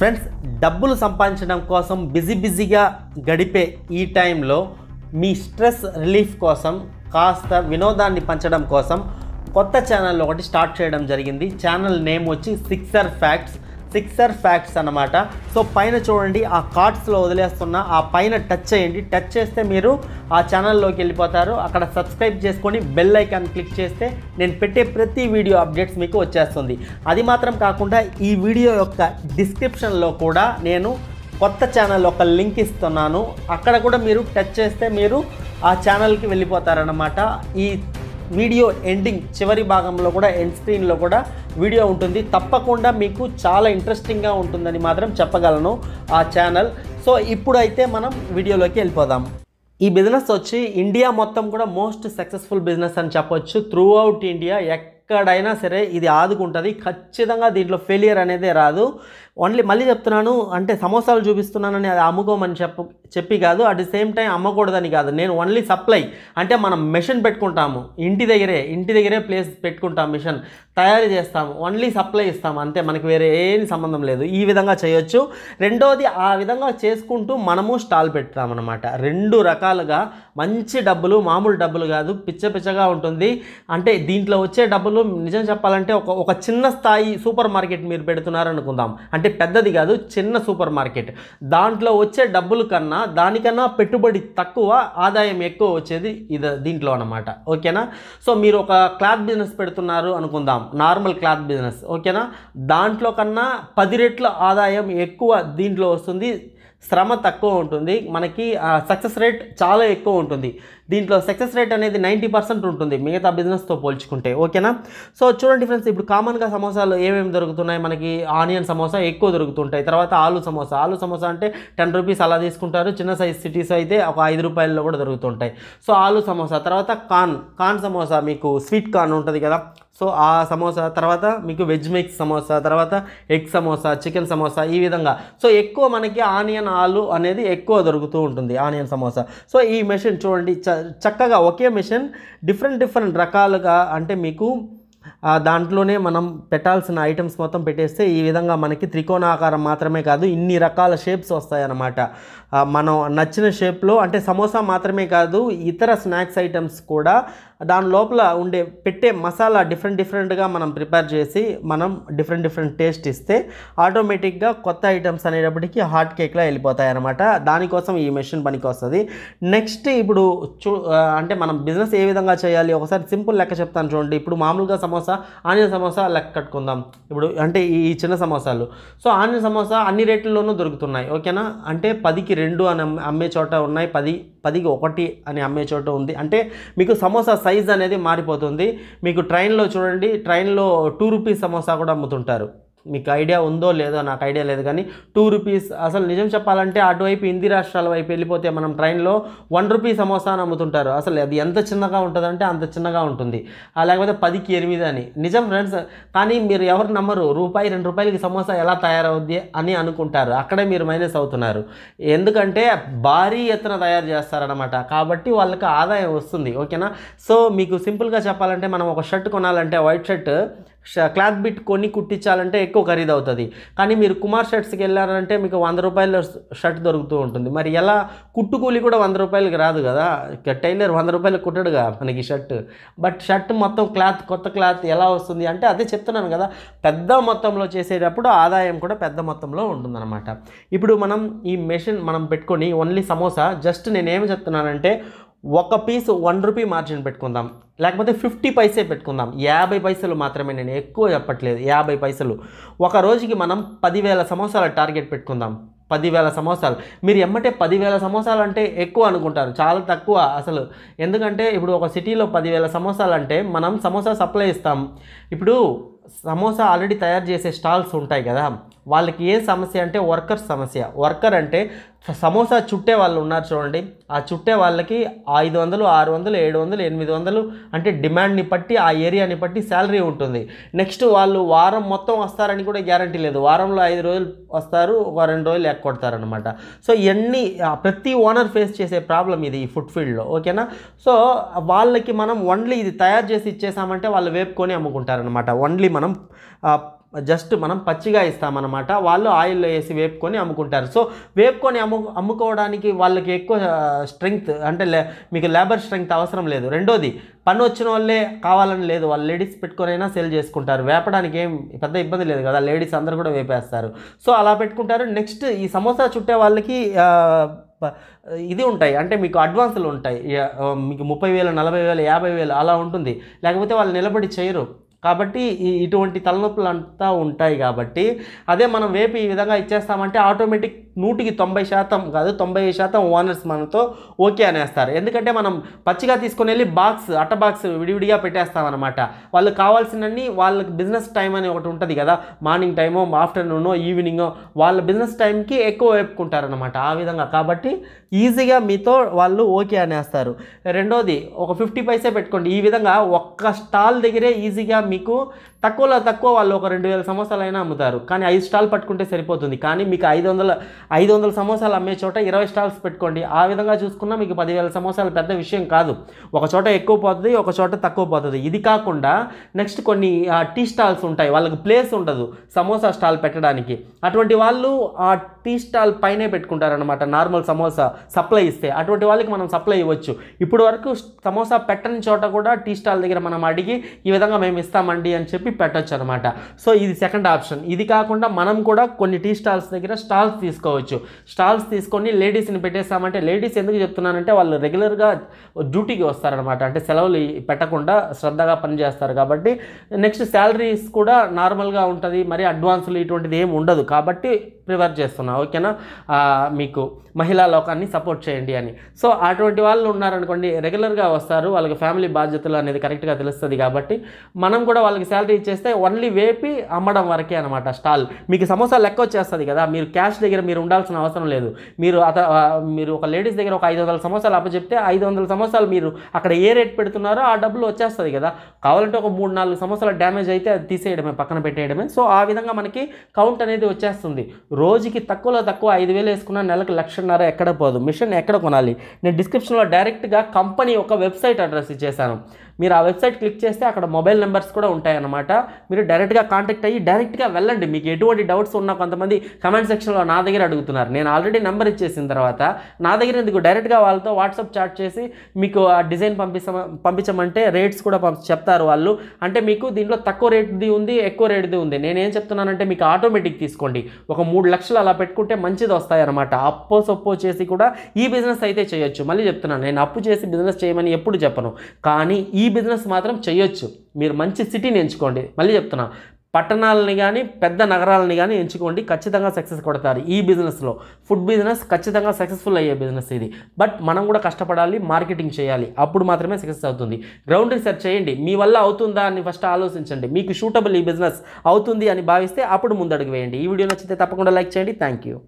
friends డబ్బులు సంపాదించడం కోసం బిజీ బిజీగా గడిపే ఈ టైంలో మీ స్ట్రెస్ రిలీఫ్ కోసం కాస్త వినోదాన్ని పంచడం కోసం కొత్త ఛానల్ ఒకటి స్టార్ట్ చేయడం జరిగింది ఛానల్ నేమ్ వచ్చి సిక్సర్ ఫ్యాక్ట్స్ సిక్సర్ ఫ్యాక్ట్స్ అనమాట సో పైన చూడండి ఆ కార్డ్స్లో వదిలేస్తున్న ఆ పైన టచ్ చేయండి టచ్ చేస్తే మీరు ఆ ఛానల్లోకి వెళ్ళిపోతారు అక్కడ సబ్స్క్రైబ్ చేసుకొని బెల్ ఐకాన్ క్లిక్ చేస్తే నేను పెట్టే ప్రతి వీడియో అప్డేట్స్ మీకు వచ్చేస్తుంది అది మాత్రం కాకుండా ఈ వీడియో యొక్క డిస్క్రిప్షన్లో కూడా నేను కొత్త ఛానల్ ఒక లింక్ ఇస్తున్నాను అక్కడ కూడా మీరు టచ్ చేస్తే మీరు ఆ ఛానల్కి వెళ్ళిపోతారనమాట ఈ వీడియో ఎండింగ్ చివరి భాగంలో కూడా ఎండ్ స్క్రీన్లో కూడా వీడియో ఉంటుంది తప్పకుండా మీకు చాలా ఇంట్రెస్టింగ్గా ఉంటుందని మాత్రం చెప్పగలను ఆ ఛానల్ సో ఇప్పుడైతే మనం వీడియోలోకి వెళ్ళిపోదాం ఈ బిజినెస్ వచ్చి ఇండియా మొత్తం కూడా మోస్ట్ సక్సెస్ఫుల్ బిజినెస్ అని చెప్పొచ్చు త్రూ అవుట్ ఇండియా ఎక్కడైనా సరే ఇది ఆదుకుంటుంది ఖచ్చితంగా దీంట్లో ఫెయిలియర్ అనేది రాదు ఓన్లీ మళ్ళీ చెప్తున్నాను అంటే సమోసాలు చూపిస్తున్నానని అది అమ్ముకోమని చెప్పు చెప్పి కాదు అట్ ది సేమ్ టైం అమ్మకూడదని కాదు నేను ఓన్లీ సప్లై అంటే మనం మెషిన్ పెట్టుకుంటాము ఇంటి దగ్గరే ఇంటి దగ్గరే ప్లేస్ పెట్టుకుంటాం మిషన్ తయారు చేస్తాము ఓన్లీ సప్లై ఇస్తాము అంతే మనకి వేరే ఏం సంబంధం లేదు ఈ విధంగా చేయొచ్చు రెండోది ఆ విధంగా చేసుకుంటూ మనము స్టాల్ పెడతామన్నమాట రెండు రకాలుగా మంచి డబ్బులు మామూలు డబ్బులు కాదు పిచ్చ పిచ్చగా ఉంటుంది అంటే దీంట్లో వచ్చే డబ్బులు నిజం చెప్పాలంటే ఒక ఒక చిన్న స్థాయి సూపర్ మార్కెట్ మీరు పెడుతున్నారనుకుందాం అంటే అంటే పెద్దది కాదు చిన్న సూపర్ మార్కెట్ దాంట్లో వచ్చే డబ్బుల కన్నా దానికన్నా పెట్టుబడి తక్కువ ఆదాయం ఎక్కువ వచ్చేది ఇది దీంట్లో అనమాట ఓకేనా సో మీరు ఒక క్లాత్ బిజినెస్ పెడుతున్నారు అనుకుందాం నార్మల్ క్లాత్ బిజినెస్ ఓకేనా దాంట్లో కన్నా పది రెట్ల ఆదాయం ఎక్కువ దీంట్లో వస్తుంది శ్రమ తక్కువ ఉంటుంది మనకి సక్సెస్ రేట్ చాలా ఎక్కువ ఉంటుంది దీంట్లో సక్సెస్ రేట్ అనేది నైంటీ పర్సెంట్ ఉంటుంది మిగతా బిజినెస్తో పోల్చుకుంటే ఓకేనా సో చూడండి ఫ్రెండ్స్ ఇప్పుడు కామన్గా సమోసాలు ఏమేమి దొరుకుతున్నాయి మనకి ఆనియన్ సమోసా ఎక్కువ దొరుకుతుంటాయి తర్వాత ఆలు సమోసా ఆలు సమోసా అంటే టెన్ రూపీస్ అలా తీసుకుంటారు చిన్న సైజ్ సిటీస్ అయితే ఒక ఐదు రూపాయల్లో కూడా దొరుకుతుంటాయి సో ఆలు సమోసా తర్వాత కాన్ కాన్ సమోసా మీకు స్వీట్ కార్న్ ఉంటుంది కదా సో ఆ సమోసా తర్వాత మీకు వెజ్ మిక్స్ సమోసా తర్వాత ఎగ్ సమోసా చికెన్ సమోసా ఈ విధంగా సో ఎక్కువ మనకి ఆనియన్ ఆలు అనేది ఎక్కువ దొరుకుతూ ఉంటుంది ఆనియన్ సమోసా సో ఈ మెషిన్ చూడండి చక్కగా ఒకే మెషిన్ డిఫరెంట్ డిఫరెంట్ రకాలుగా అంటే మీకు దాంట్లోనే మనం పెట్టాల్సిన ఐటమ్స్ మొత్తం పెట్టేస్తే ఈ విధంగా మనకి త్రికోణాకారం మాత్రమే కాదు ఇన్ని రకాల షేప్స్ వస్తాయన్నమాట మనం నచ్చిన షేప్లో అంటే సమోసా మాత్రమే కాదు ఇతర స్నాక్స్ ఐటమ్స్ కూడా దాని లోపల ఉండే పెట్టే మసాలా డిఫరెంట్ డిఫరెంట్గా మనం ప్రిపేర్ చేసి మనం డిఫరెంట్ డిఫరెంట్ టేస్ట్ ఇస్తే ఆటోమేటిక్గా కొత్త ఐటమ్స్ అనేటప్పటికీ హాట్ కేక్లా వెళ్ళిపోతాయి అనమాట దానికోసం ఈ మెషిన్ పనికి వస్తుంది నెక్స్ట్ ఇప్పుడు చూ అంటే మనం బిజినెస్ ఏ విధంగా చేయాలి ఒకసారి సింపుల్ లెక్క చెప్తాను చూడండి ఇప్పుడు మామూలుగా సమోసా ఆనియన్ సమోసా లెక్క కట్టుకుందాం ఇప్పుడు అంటే ఈ చిన్న సమోసాలు సో ఆనియన్ సమోసా అన్ని రేట్లలోనూ దొరుకుతున్నాయి ఓకేనా అంటే పదికి రెండు అని అమ్మే చోట ఉన్నాయి పది పదికి ఒకటి అని అమ్మే చోట ఉంది అంటే మీకు సమోసా సైజ్ అనేది మారిపోతుంది మీకు ట్రైన్లో చూడండి ట్రైన్లో టూ రూపీస్ సమోసా కూడా అమ్ముతుంటారు మీకు ఐడియా ఉందో లేదో నాకు ఐడియా లేదు కానీ టూ రూపీస్ అసలు నిజం చెప్పాలంటే అటువైపు హిందీ రాష్ట్రాల వైపు వెళ్ళిపోతే మనం ట్రైన్లో వన్ రూపీ సమోసాను అమ్ముతుంటారు అసలు అది ఎంత చిన్నగా ఉంటుందంటే అంత చిన్నగా ఉంటుంది లేకపోతే పదికి ఎనిమిది అని నిజం ఫ్రెండ్స్ కానీ మీరు ఎవరు నమ్మరు రూపాయి రెండు రూపాయలకి సమోసా ఎలా తయారవుద్ది అని అనుకుంటారు అక్కడే మీరు మైనస్ అవుతున్నారు ఎందుకంటే భారీ ఎత్తున తయారు చేస్తారనమాట కాబట్టి వాళ్ళకి ఆదాయం వస్తుంది ఓకేనా సో మీకు సింపుల్గా చెప్పాలంటే మనం ఒక షర్ట్ కొనాలంటే వైట్ షర్ట్ క్లాత్ బిట్ కొని కుట్టించాలంటే ఎక్కువ ఖరీదు అవుతుంది కానీ మీరు కుమార్ షర్ట్స్కి వెళ్ళారంటే మీకు వంద రూపాయల షర్ట్ దొరుకుతూ ఉంటుంది మరి ఎలా కుట్టుకూలి కూడా వంద రూపాయలకి రాదు కదా టైలర్ వంద రూపాయలు కుట్టడుగా మనకి షర్ట్ బట్ షర్ట్ మొత్తం క్లాత్ కొత్త క్లాత్ ఎలా వస్తుంది అంటే అదే చెప్తున్నాను కదా పెద్ద మొత్తంలో చేసేటప్పుడు ఆదాయం కూడా పెద్ద మొత్తంలో ఉంటుందన్నమాట ఇప్పుడు మనం ఈ మెషిన్ మనం పెట్టుకొని ఓన్లీ సమోసా జస్ట్ నేనేమి చెప్తున్నానంటే ఒక పీసు వన్ రూపీ మార్జిన్ పెట్టుకుందాం లేకపోతే ఫిఫ్టీ పైసే పెట్టుకుందాం యాభై పైసలు మాత్రమే నేను ఎక్కువ చెప్పట్లేదు యాభై పైసలు ఒక రోజుకి మనం పదివేల సమోసాల టార్గెట్ పెట్టుకుందాం పదివేల సమోసాలు మీరు ఎమ్మటే పదివేల సమోసాలు అంటే ఎక్కువ అనుకుంటారు చాలా తక్కువ అసలు ఎందుకంటే ఇప్పుడు ఒక సిటీలో పదివేల సమోసాలు అంటే మనం సమోసా సప్లై ఇస్తాం ఇప్పుడు సమోసా ఆల్రెడీ తయారు చేసే స్టాల్స్ ఉంటాయి కదా వాళ్ళకి ఏం సమస్య అంటే వర్కర్ సమస్య వర్కర్ అంటే సమోసా చుట్టే వాళ్ళు ఉన్నారు చూడండి ఆ చుట్టే వాళ్ళకి ఐదు వందలు ఆరు వందలు ఏడు వందలు ఎనిమిది వందలు అంటే డిమాండ్ని బట్టి ఆ ఏరియాని బట్టి శాలరీ ఉంటుంది నెక్స్ట్ వాళ్ళు వారం మొత్తం వస్తారని కూడా గ్యారంటీ లేదు వారంలో ఐదు రోజులు వస్తారు ఒక రెండు రోజులు ఎక్కొడతారనమాట సో ఎన్ని ప్రతి ఓనర్ ఫేస్ చేసే ప్రాబ్లం ఇది ఈ ఫుడ్ ఫీల్డ్లో ఓకేనా సో వాళ్ళకి మనం ఓన్లీ ఇది తయారు చేసి ఇచ్చేసామంటే వాళ్ళు వేపుకొని అమ్ముకుంటారనమాట ఓన్లీ మనం జస్ట్ మనం పచ్చిగా ఇస్తామన్నమాట వాళ్ళు ఆయిల్లో వేసి వేపుకొని అమ్ముకుంటారు సో వేపుకొని అమ్ము అమ్ముకోవడానికి వాళ్ళకి ఎక్కువ స్ట్రెంగ్త్ అంటే మీకు లేబర్ స్ట్రెంగ్త్ అవసరం లేదు రెండోది పని వచ్చిన వాళ్ళే కావాలని లేదు వాళ్ళు లేడీస్ పెట్టుకునైనా సేల్ చేసుకుంటారు వేపడానికి ఏం పెద్ద ఇబ్బంది లేదు కదా లేడీస్ అందరూ కూడా వేపేస్తారు సో అలా పెట్టుకుంటారు నెక్స్ట్ ఈ సమోసా చుట్టే వాళ్ళకి ఇది ఉంటాయి అంటే మీకు అడ్వాన్సులు ఉంటాయి మీకు ముప్పై వేలు నలభై వేలు యాభై వేలు అలా ఉంటుంది లేకపోతే వాళ్ళు నిలబడి చేయరు కాబట్టి ఇటువంటి తలనొప్పులు అంతా ఉంటాయి కాబట్టి అదే మనం వేపు ఈ విధంగా ఇచ్చేస్తామంటే ఆటోమేటిక్ నూటికి తొంభై శాతం కాదు తొంభై శాతం ఓనర్స్ మనతో ఓకే అనేస్తారు ఎందుకంటే మనం పచ్చిగా తీసుకుని వెళ్ళి బాక్స్ అట్ట బాక్స్ విడివిడిగా పెట్టేస్తామన్నమాట వాళ్ళకి కావాల్సినన్ని వాళ్ళకి బిజినెస్ టైం అని ఒకటి ఉంటుంది కదా మార్నింగ్ టైము ఆఫ్టర్నూనో ఈవినింగ్ వాళ్ళ బిజినెస్ టైంకి ఎక్కువ వేపుకుంటారనమాట ఆ విధంగా కాబట్టి ఈజీగా మీతో వాళ్ళు ఓకే అనేస్తారు రెండోది ఒక ఫిఫ్టీ పైసే పెట్టుకోండి ఈ విధంగా ఒక్క స్టాల్ దగ్గరే ఈజీగా మీకు తక్కువలో తక్కువ వాళ్ళు ఒక రెండు వేల సమోసాలు అయినా అమ్ముతారు కానీ ఐదు స్టాల్ పట్టుకుంటే సరిపోతుంది కానీ మీకు ఐదు వందల ఐదు వందల సమోసాలు అమ్మే చోట ఇరవై స్టాల్స్ పెట్టుకోండి ఆ విధంగా చూసుకున్నా మీకు పదివేల సమోసాలు పెద్ద విషయం కాదు ఒక చోట ఎక్కువ పోతుంది ఒక చోట తక్కువ పోతుంది ఇది కాకుండా నెక్స్ట్ కొన్ని టీ స్టాల్స్ ఉంటాయి వాళ్ళకి ప్లేస్ ఉండదు సమోసా స్టాల్ పెట్టడానికి అటువంటి వాళ్ళు ఆ టీ స్టాల్ పైనే పెట్టుకుంటారనమాట నార్మల్ సమోసా సప్లై ఇస్తే అటువంటి వాళ్ళకి మనం సప్లై ఇవ్వచ్చు ఇప్పుడు వరకు సమోసా పెట్టని చోట కూడా టీ స్టాల్ దగ్గర మనం అడిగి ఈ విధంగా మేము ఇస్తామండి అని చెప్పి పెట్టి పెట్టచ్చు అనమాట సో ఇది సెకండ్ ఆప్షన్ ఇది కాకుండా మనం కూడా కొన్ని టీ స్టాల్స్ దగ్గర స్టాల్స్ తీసుకోవచ్చు స్టాల్స్ తీసుకొని లేడీస్ని పెట్టేసామంటే లేడీస్ ఎందుకు చెప్తున్నానంటే వాళ్ళు రెగ్యులర్గా డ్యూటీకి వస్తారనమాట అంటే సెలవులు పెట్టకుండా శ్రద్ధగా పనిచేస్తారు కాబట్టి నెక్స్ట్ శాలరీస్ కూడా నార్మల్గా ఉంటుంది మరి అడ్వాన్సులు ఇటువంటిది ఏమి ఉండదు కాబట్టి ప్రిఫర్ చేస్తున్నా ఓకేనా మీకు మహిళా లోకాన్ని సపోర్ట్ చేయండి అని సో అటువంటి వాళ్ళు ఉన్నారనుకోండి రెగ్యులర్గా వస్తారు వాళ్ళకి ఫ్యామిలీ బాధ్యతలు అనేది కరెక్ట్గా తెలుస్తుంది కాబట్టి మనం కూడా వాళ్ళకి శాలరీ ఇచ్చేస్తే ఓన్లీ వేపి అమ్మడం వరకే అనమాట స్టాల్ మీకు సమోసా లెక్క వచ్చేస్తుంది కదా మీరు క్యాష్ దగ్గర మీరు ఉండాల్సిన అవసరం లేదు మీరు అత మీరు ఒక లేడీస్ దగ్గర ఒక ఐదు వందల సమోసాలు అప్పచెప్తే ఐదు వందల సమోసాలు మీరు అక్కడ ఏ రేట్ పెడుతున్నారో ఆ డబ్బులు వచ్చేస్తుంది కదా కావాలంటే ఒక మూడు నాలుగు సమోసాలు డ్యామేజ్ అయితే అది తీసేయడమే పక్కన పెట్టేయడమే సో ఆ విధంగా మనకి కౌంట్ అనేది వచ్చేస్తుంది రోజుకి తక్కువలో తక్కువ ఐదు వేలు వేసుకున్న నెలకు లక్షన్నర ఎక్కడ పోదు మిషన్ ఎక్కడ కొనాలి నేను డిస్క్రిప్షన్లో డైరెక్ట్గా కంపెనీ ఒక వెబ్సైట్ అడ్రస్ ఇచ్చేసాను మీరు ఆ వెబ్సైట్ క్లిక్ చేస్తే అక్కడ మొబైల్ నెంబర్స్ కూడా ఉంటాయన్నమాట మీరు డైరెక్ట్గా కాంటాక్ట్ అయ్యి డైరెక్ట్గా వెళ్ళండి మీకు ఎటువంటి డౌట్స్ ఉన్నా కొంతమంది కమెంట్ సెక్షన్లో నా దగ్గర అడుగుతున్నారు నేను ఆల్రెడీ నెంబర్ ఇచ్చేసిన తర్వాత నా దగ్గర ఎందుకు డైరెక్ట్గా వాళ్ళతో వాట్సాప్ చాట్ చేసి మీకు ఆ డిజైన్ పంపిస్తా పంపించమంటే రేట్స్ కూడా చెప్తారు వాళ్ళు అంటే మీకు దీంట్లో తక్కువ రేట్ది ఉంది ఎక్కువ రేట్ది ఉంది నేనేం చెప్తున్నానంటే మీకు ఆటోమేటిక్ తీసుకోండి ఒక మూడు లక్షలు అలా పెట్టుకుంటే మంచిది వస్తాయన్నమాట అప్పో సొప్పో చేసి కూడా ఈ బిజినెస్ అయితే చేయొచ్చు మళ్ళీ చెప్తున్నాను నేను అప్పు చేసి బిజినెస్ చేయమని ఎప్పుడు చెప్పను కానీ ఈ బిజినెస్ మాత్రం చేయొచ్చు మీరు మంచి సిటీని ఎంచుకోండి మళ్ళీ చెప్తున్నా పట్టణాలని కానీ పెద్ద నగరాలని కానీ ఎంచుకోండి ఖచ్చితంగా సక్సెస్ కొడతారు ఈ బిజినెస్లో ఫుడ్ బిజినెస్ ఖచ్చితంగా సక్సెస్ఫుల్ అయ్యే బిజినెస్ ఇది బట్ మనం కూడా కష్టపడాలి మార్కెటింగ్ చేయాలి అప్పుడు మాత్రమే సక్సెస్ అవుతుంది గ్రౌండ్ రీసెర్చ్ చేయండి మీ వల్ల అవుతుందా అని ఫస్ట్ ఆలోచించండి మీకు షూటబుల్ ఈ బిజినెస్ అవుతుంది అని భావిస్తే అప్పుడు ముందడుగు వేయండి ఈ వీడియో నచ్చితే తప్పకుండా లైక్ చేయండి థ్యాంక్ యూ